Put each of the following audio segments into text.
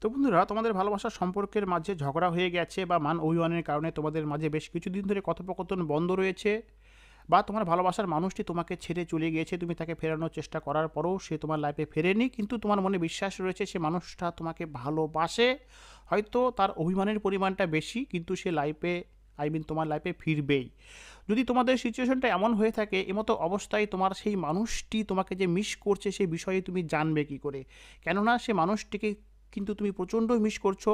তো বন্ধুরা তোমাদের ভালোবাসার সম্পর্কের মাঝে ঝগড়া হয়ে গেছে বা মান অভিমানের কারণে তোমাদের মাঝে বেশ কিছুদিন ধরে কথোপকথন বন্ধ রয়েছে বা তোমার ভালোবাসার মানুষটি তোমাকে ছেড়ে চলে গিয়েছে তুমি তাকে ফেরানোর চেষ্টা করার পরেও সে তোমার লাইফে ফেরেনি কিন্তু তোমার মনে বিশ্বাস রয়েছে সে মানুষটা তোমাকে ভালোবাসে হয়তো তার অভিমানের পরিমাণটা বেশি কিন্তু সে লাইফে আই মিন তোমার লাইফে ফিরবেই যদি তোমাদের সিচুয়েশনটা এমন হয়ে থাকে এমতো অবস্থায় তোমার সেই মানুষটি তোমাকে যে মিস করছে সেই বিষয়ে তুমি জানবে কি করে কেননা সে মানুষটিকে কিন্তু তুমি প্রচণ্ড মিস করছো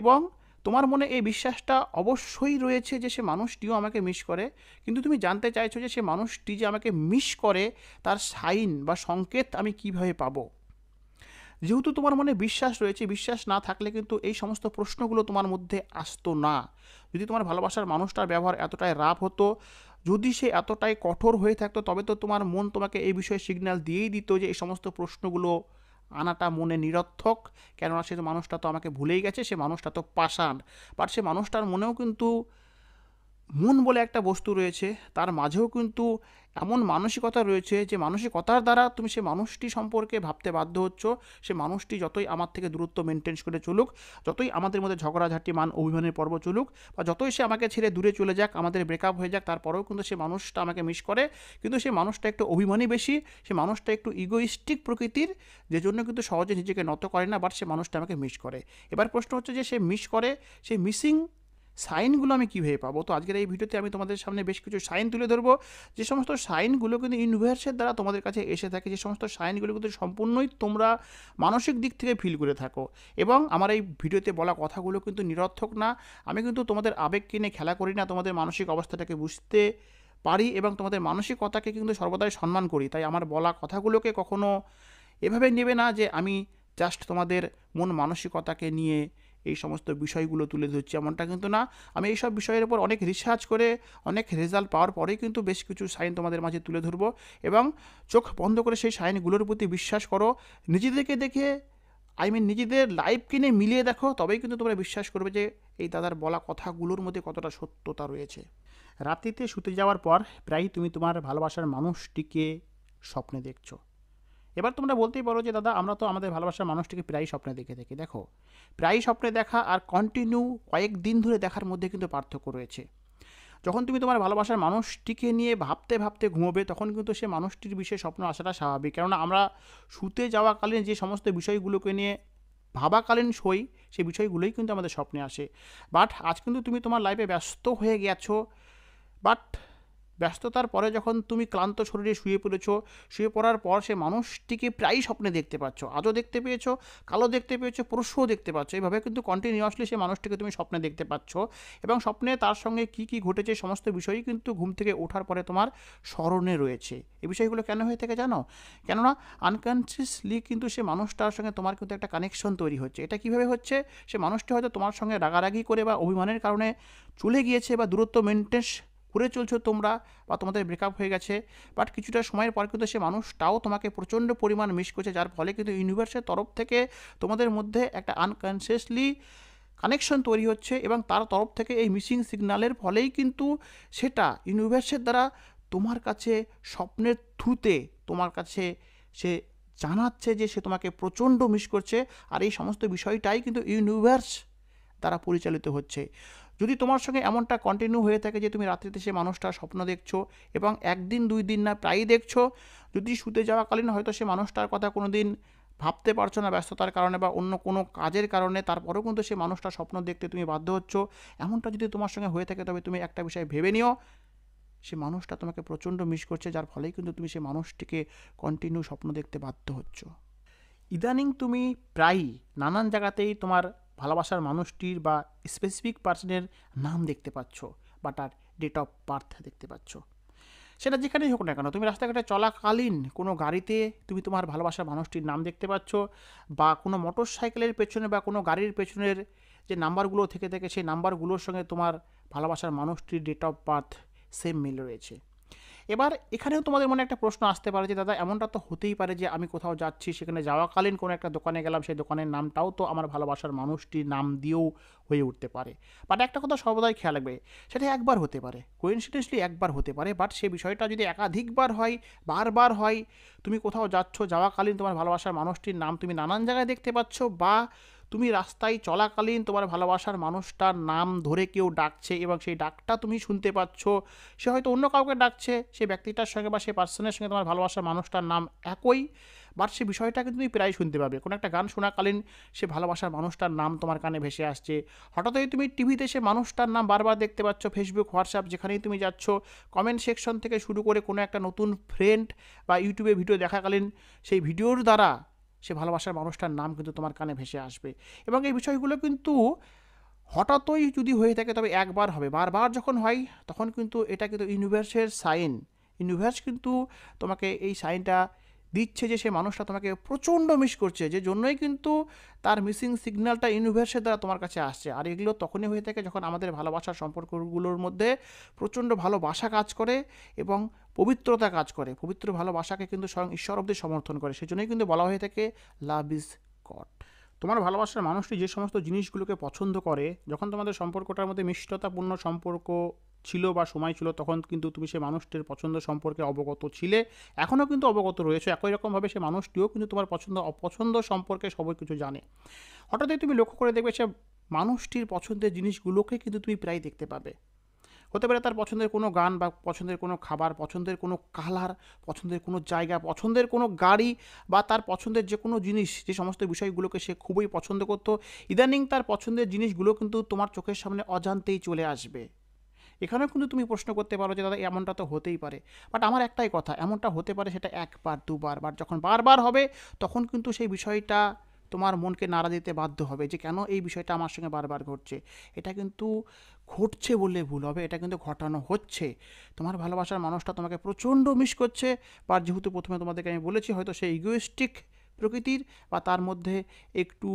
এবং তোমার মনে এই বিশ্বাসটা অবশ্যই রয়েছে যে সে মানুষটিও আমাকে মিস করে কিন্তু তুমি জানতে চাইছো যে সে মানুষটি যে আমাকে মিস করে তার সাইন বা সংকেত আমি কিভাবে পাবো যেহেতু তোমার মনে বিশ্বাস রয়েছে বিশ্বাস না থাকলে কিন্তু এই সমস্ত প্রশ্নগুলো তোমার মধ্যে আসতো না যদি তোমার ভালোবাসার মানুষটার ব্যবহার এতটাই রাফ হতো যদি সে এতটাই কঠোর হয়ে থাকতো তবে তো তোমার মন তোমাকে এই বিষয়ে সিগন্যাল দিয়েই দিত যে এই সমস্ত প্রশ্নগুলো আনাটা মনে নিরর্থক কেননা সে মানুষটা তো আমাকে ভুলেই গেছে সে মানুষটা তো পাষাণ বাট সে মানুষটার মনেও কিন্তু মন বলে একটা বস্তু রয়েছে তার মাঝেও কিন্তু এমন মানসিকতা রয়েছে যে মানসিকতার দ্বারা তুমি সে মানুষটি সম্পর্কে ভাবতে বাধ্য হচ্ছ সে মানুষটি যতই আমার থেকে দূরত্ব মেনটেন করে চলুক যতই আমাদের মধ্যে ঝগড়াঝাটি মান অভিমানের পর্ব চলুক বা যতই সে আমাকে ছেড়ে দূরে চলে যাক আমাদের ব্রেকআপ হয়ে যাক তারপরেও কিন্তু সে মানুষটা আমাকে মিস করে কিন্তু সে মানুষটা একটু অভিমানী বেশি সে মানুষটা একটু ইগোইস্টিক প্রকৃতির যে জন্য কিন্তু সহজে নিজেকে নত করে না বাট সে মানুষটা আমাকে মিস করে এবার প্রশ্ন হচ্ছে যে সে মিস করে সে মিসিং সাইনগুলো আমি কীভাবে পাবো তো আজকের এই ভিডিওতে আমি তোমাদের সামনে বেশ কিছু সাইন তুলে ধরবো যে সমস্ত সাইনগুলো কিন্তু ইউনিভার্সের দ্বারা তোমাদের কাছে এসে থাকে যে সমস্ত সাইনগুলো কিন্তু সম্পূর্ণই তোমরা মানসিক দিক থেকে ফিল করে থাকো এবং আমার এই ভিডিওতে বলা কথাগুলো কিন্তু নিরর্থক না আমি কিন্তু তোমাদের আবেগ কিনে খেলা করি না তোমাদের মানসিক অবস্থাটাকে বুঝতে পারি এবং তোমাদের মানসিকতাকে কিন্তু সর্বদাই সম্মান করি তাই আমার বলা কথাগুলোকে কখনো এভাবে নেবে না যে আমি জাস্ট তোমাদের মন মানসিকতাকে নিয়ে এই সমস্ত বিষয়গুলো তুলে ধরছি এমনটা কিন্তু না আমি এইসব বিষয়ের উপর অনেক রিসার্চ করে অনেক রেজাল্ট পাওয়ার পরেই কিন্তু বেশ কিছু সাইন তোমাদের মাঝে তুলে ধরবো এবং চোখ বন্ধ করে সেই সাইনগুলোর প্রতি বিশ্বাস করো নিজেদেরকে দেখে আই মিন নিজেদের লাইফ নিয়ে মিলিয়ে দেখো তবেই কিন্তু তোমরা বিশ্বাস করবে যে এই দাদার বলা কথাগুলোর মধ্যে কতটা সত্যতা রয়েছে রাত্রিতে শুতে যাওয়ার পর প্রায়ই তুমি তোমার ভালোবাসার মানুষটিকে স্বপ্নে দেখছো এবার তোমরা বলতেই পারো যে দাদা আমরা তো আমাদের ভালোবাসার মানুষটিকে প্রায়ই স্বপ্নে দেখে থাকি দেখো প্রায়ই স্বপ্নে দেখা আর কন্টিনিউ কয়েক দিন ধরে দেখার মধ্যে কিন্তু পার্থক্য রয়েছে যখন তুমি তোমার ভালোবাসার মানুষটিকে নিয়ে ভাবতে ভাবতে ঘুমোবে তখন কিন্তু সে মানুষটির বিষয়ে স্বপ্ন আসাটা স্বাভাবিক কেননা আমরা শুতে যাওয়াকালীন যে সমস্ত বিষয়গুলোকে নিয়ে ভাবাকালীন সই সে বিষয়গুলোই কিন্তু আমাদের স্বপ্নে আসে বাট আজ কিন্তু তুমি তোমার লাইফে ব্যস্ত হয়ে গেছো বাট ব্যস্ততার পরে যখন তুমি ক্লান্ত শরীরে শুয়ে পড়েছ শুয়ে পড়ার পর সে মানুষটিকে প্রায়ই স্বপ্নে দেখতে পাচ্ছ আজও দেখতে পেয়েছো কালো দেখতে পেয়েছো পরশুও দেখতে পাচ্ছ এইভাবে কিন্তু কন্টিনিউয়াসলি সে মানুষটিকে তুমি স্বপ্নে দেখতে পাচ্ছ এবং স্বপ্নে তার সঙ্গে কি কি ঘটেছে সমস্ত বিষয়ই কিন্তু ঘুম থেকে ওঠার পরে তোমার স্মরণে রয়েছে এই বিষয়গুলো কেন হয়ে থাকে জানো কেননা আনকনসিয়াসলি কিন্তু সে মানুষটার সঙ্গে তোমার কিন্তু একটা কানেকশন তৈরি হচ্ছে এটা কিভাবে হচ্ছে সে মানুষটি হয়তো তোমার সঙ্গে রাগারাগি করে বা অভিমানের কারণে চলে গিয়েছে বা দূরত্ব মেনটেন্স ঘুরে চলছো তোমরা বা তোমাদের ব্রেকআপ হয়ে গেছে বাট কিছুটা সময়ের পর কিন্তু সে মানুষটাও তোমাকে প্রচণ্ড পরিমাণ মিস করছে যার ফলে কিন্তু ইউনিভার্সের তরফ থেকে তোমাদের মধ্যে একটা আনকনসিয়াসলি কানেকশন তৈরি হচ্ছে এবং তার তরফ থেকে এই মিসিং সিগনালের ফলেই কিন্তু সেটা ইউনিভার্সের দ্বারা তোমার কাছে স্বপ্নের থ্রুতে তোমার কাছে সে জানাচ্ছে যে সে তোমাকে প্রচণ্ড মিস করছে আর এই সমস্ত বিষয়টাই কিন্তু ইউনিভার্স দ্বারা পরিচালিত হচ্ছে যদি তোমার সঙ্গে এমনটা কন্টিনিউ হয়ে থাকে যে তুমি রাত্রিতে সে মানুষটার স্বপ্ন দেখছো এবং একদিন দুই দিন না প্রায়ই দেখছো যদি শুতে যাওয়াকালীন হয়তো সে মানুষটার কথা কোনো দিন ভাবতে পারছো না ব্যস্ততার কারণে বা অন্য কোনো কাজের কারণে তারপরেও কিন্তু সে মানুষটার স্বপ্ন দেখতে তুমি বাধ্য হচ্ছ এমনটা যদি তোমার সঙ্গে হয়ে থাকে তবে তুমি একটা বিষয় ভেবে নিও সে মানুষটা তোমাকে প্রচণ্ড মিস করছে যার ফলেই কিন্তু তুমি সে মানুষটিকে কন্টিনিউ স্বপ্ন দেখতে বাধ্য হচ্ছ ইদানিং তুমি প্রায়ই নানান জায়গাতেই তোমার ভালোবাসার মানুষটির বা স্পেসিফিক পার্সনের নাম দেখতে পাচ্ছ বা তার ডেট অফ বার্থ দেখতে পাচ্ছ সেটা যেখানেই হোক না কেন তুমি রাস্তাঘাটে চলাকালীন কোনো গাড়িতে তুমি তোমার ভালোবাসার মানুষটির নাম দেখতে পাচ্ছ বা কোনো মোটর সাইকেলের পেছনে বা কোনো গাড়ির পেছনের যে নাম্বারগুলো থেকে থেকে সেই নাম্বারগুলোর সঙ্গে তোমার ভালোবাসার মানুষটির ডেট অফ বার্থ সেম মিল রয়েছে এবার এখানেও তোমাদের মনে একটা প্রশ্ন আসতে পারে যে দাদা এমনটা তো হতেই পারে যে আমি কোথাও যাচ্ছি সেখানে যাওয়াকালীন কোনো একটা দোকানে গেলাম সেই দোকানের নামটাও তো আমার ভালোবাসার মানুষটির নাম দিয়েও হয়ে উঠতে পারে বাট একটা কথা সর্বদাই খেয়াল রাখবে সেটা একবার হতে পারে কোইন্সিডেন্সলি একবার হতে পারে বাট সেই বিষয়টা যদি একাধিকবার হয় বারবার হয় তুমি কোথাও যাচ্ছ যাওয়াকালীন তোমার ভালোবাসার মানুষটির নাম তুমি নানান জায়গায় দেখতে পাচ্ছ বা তুমি রাস্তায় চলাকালীন তোমার ভালোবাসার মানুষটার নাম ধরে কেউ ডাকছে এবং সেই ডাকটা তুমি শুনতে পাচ্ছ সে হয়তো অন্য কাউকে ডাকছে সে ব্যক্তিটার সঙ্গে বা সেই পার্সনের সঙ্গে তোমার ভালোবাসার মানুষটার নাম একই বাট সে বিষয়টা কিন্তু তুমি প্রায় শুনতে পাবে কোনো একটা গান শোনাকালীন সে ভালোবাসার মানুষটার নাম তোমার কানে ভেসে আসছে হঠাৎই তুমি টিভিতে সে মানুষটার নাম বারবার দেখতে পাচ্ছ ফেসবুক হোয়াটসঅ্যাপ যেখানেই তুমি যাচ্ছ কমেন্ট সেকশন থেকে শুরু করে কোনো একটা নতুন ফ্রেন্ড বা ইউটিউবে ভিডিও দেখাকালীন সেই ভিডিওর দ্বারা সে ভালোবাসার মানুষটার নাম কিন্তু তোমার কানে ভেসে আসবে এবং এই বিষয়গুলো কিন্তু হঠাৎই যদি হয়ে থাকে তবে একবার হবে বারবার যখন হয় তখন কিন্তু এটা কিন্তু ইউনিভার্সের সাইন ইউনিভার্স কিন্তু তোমাকে এই সাইনটা দিচ্ছে যে সে মানুষটা তোমাকে প্রচণ্ড মিস করছে যে জন্যই কিন্তু তার মিসিং সিগন্যালটা ইউনিভার্সের দ্বারা তোমার কাছে আসছে আর এগুলো তখনই হয়ে থাকে যখন আমাদের ভালোবাসার সম্পর্কগুলোর মধ্যে প্রচণ্ড ভালোবাসা কাজ করে এবং পবিত্রতা কাজ করে পবিত্র ভালোবাসাকে কিন্তু স্বয়ং ঈশ্বর অব্দি সমর্থন করে সেজন্যই কিন্তু বলা হয়ে থাকে লাভ ইজ গড তোমার ভালোবাসার মানুষটি যে সমস্ত জিনিসগুলোকে পছন্দ করে যখন তোমাদের সম্পর্কটার মধ্যে মিষ্টতাপূর্ণ সম্পর্ক ছিল বা সময় ছিল তখন কিন্তু তুমি সেই মানুষটির পছন্দ সম্পর্কে অবগত ছিলে এখনও কিন্তু অবগত রয়েছে একই রকমভাবে সে মানুষটিও কিন্তু তোমার পছন্দ অপছন্দ সম্পর্কে সবাই কিছু জানে হঠাৎই তুমি লক্ষ্য করে দেখবে সে মানুষটির পছন্দের জিনিসগুলোকে কিন্তু তুমি প্রায় দেখতে পাবে হতে পারে তার পছন্দের কোনো গান বা পছন্দের কোনো খাবার পছন্দের কোনো কালার পছন্দের কোনো জায়গা পছন্দের কোনো গাড়ি বা তার পছন্দের যে কোনো জিনিস যে সমস্ত বিষয়গুলোকে সে খুবই পছন্দ করতো ইদানিং তার পছন্দের জিনিসগুলো কিন্তু তোমার চোখের সামনে অজান্তেই চলে আসবে এখানেও কিন্তু তুমি প্রশ্ন করতে পারো যে দাদা এমনটা তো হতেই পারে বাট আমার একটাই কথা এমনটা হতে পারে সেটা একবার দুবার বাট যখন বারবার হবে তখন কিন্তু সেই বিষয়টা তোমার মনকে নাড়া দিতে বাধ্য হবে যে কেন এই বিষয়টা আমার সঙ্গে বারবার ঘটছে এটা কিন্তু ঘটছে বলে ভুল হবে এটা কিন্তু ঘটানো হচ্ছে তোমার ভালোবাসার মানুষটা তোমাকে প্রচণ্ড মিস করছে বা যেহেতু প্রথমে তোমাদেরকে আমি বলেছি হয়তো সেই ইগোয়েস্টিক প্রকৃতির বা তার মধ্যে একটু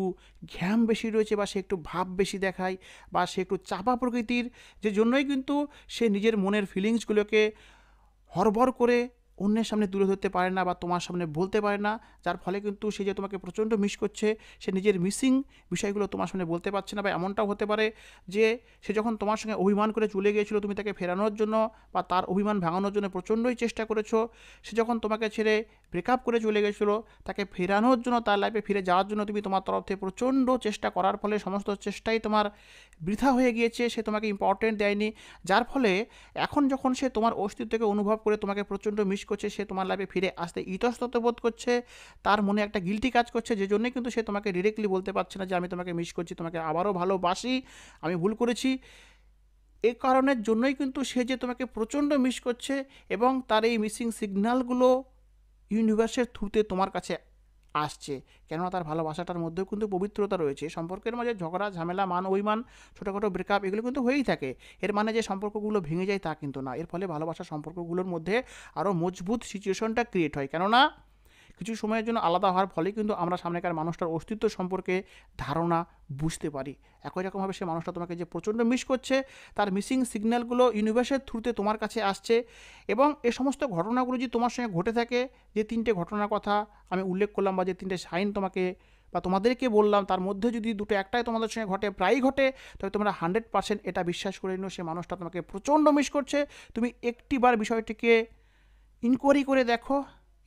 ঘ্যাম বেশি রয়েছে বা সে একটু ভাব বেশি দেখায় বা সে একটু চাপা প্রকৃতির যে জন্যই কিন্তু সে নিজের মনের ফিলিংসগুলোকে হরবর করে অন্যের সামনে তুলে ধরতে পারে না বা তোমার সামনে বলতে পারে না যার ফলে কিন্তু সে যে তোমাকে প্রচণ্ড মিস করছে সে নিজের মিসিং বিষয়গুলো তোমার সামনে বলতে পারছে না বা এমনটাও হতে পারে যে সে যখন তোমার সঙ্গে অভিমান করে চলে গিয়েছিল তুমি তাকে ফেরানোর জন্য বা তার অভিমান ভাঙানোর জন্য প্রচণ্ডই চেষ্টা করেছো সে যখন তোমাকে ছেড়ে ব্রেকআপ করে চলে গেছিলো তাকে ফেরানোর জন্য তার লাইফে ফিরে যাওয়ার জন্য তুমি তোমার তরফ থেকে প্রচণ্ড চেষ্টা করার ফলে সমস্ত চেষ্টাই তোমার বৃথা হয়ে গিয়েছে সে তোমাকে ইম্পর্টেন্ট দেয়নি যার ফলে এখন যখন সে তোমার অস্তিত্বকে অনুভব করে তোমাকে প্রচণ্ড মিস করছে সে তোমার লাইফে ফিরে আসতে ইতস্তত বোধ করছে তার মনে একটা গিলটি কাজ করছে যে জন্যে কিন্তু সে তোমাকে ডিরেক্টলি বলতে পারছে না যে আমি তোমাকে মিস করছি তোমাকে আবারও ভালোবাসি আমি ভুল করেছি এ কারণের জন্যই কিন্তু সে যে তোমাকে প্রচণ্ড মিস করছে এবং তার এই মিসিং সিগন্যালগুলো ইউনিভার্সের থ্রুতে তোমার কাছে আসছে কেননা তার ভালোবাসাটার মধ্যেও কিন্তু পবিত্রতা রয়েছে সম্পর্কের মাঝে ঝগড়া ঝামেলা মান অভিমান ছোটোখাটো ব্রেকআপ এগুলো কিন্তু হয়েই থাকে এর মানে যে সম্পর্কগুলো ভেঙে যায় তা কিন্তু না এর ফলে ভালোবাসা সম্পর্কগুলোর মধ্যে আরও মজবুত সিচুয়েশনটা ক্রিয়েট হয় কেননা কিছু সময়ের জন্য আলাদা হওয়ার ফলে কিন্তু আমরা সামনেকার মানুষটার অস্তিত্ব সম্পর্কে ধারণা বুঝতে পারি একই রকমভাবে সে মানুষটা তোমাকে যে প্রচণ্ড মিস করছে তার মিসিং সিগন্যালগুলো ইউনিভার্সের থ্রুতে তোমার কাছে আসছে এবং এ সমস্ত ঘটনাগুলো যদি তোমার সঙ্গে ঘটে থাকে যে তিনটে ঘটনার কথা আমি উল্লেখ করলাম বা যে তিনটে সাইন তোমাকে বা তোমাদেরকে বললাম তার মধ্যে যদি দুটো একটাই তোমাদের সঙ্গে ঘটে প্রায়ই ঘটে তবে তোমরা হান্ড্রেড পার্সেন্ট এটা বিশ্বাস করে নিও সে মানুষটা তোমাকে প্রচণ্ড মিস করছে তুমি একটিবার বিষয়টিকে ইনকোয়ারি করে দেখো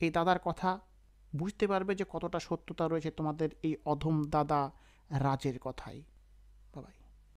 এই দাদার কথা বুঝতে পারবে যে কতটা সত্যতা রয়েছে তোমাদের এই অধম দাদা রাজের কথায়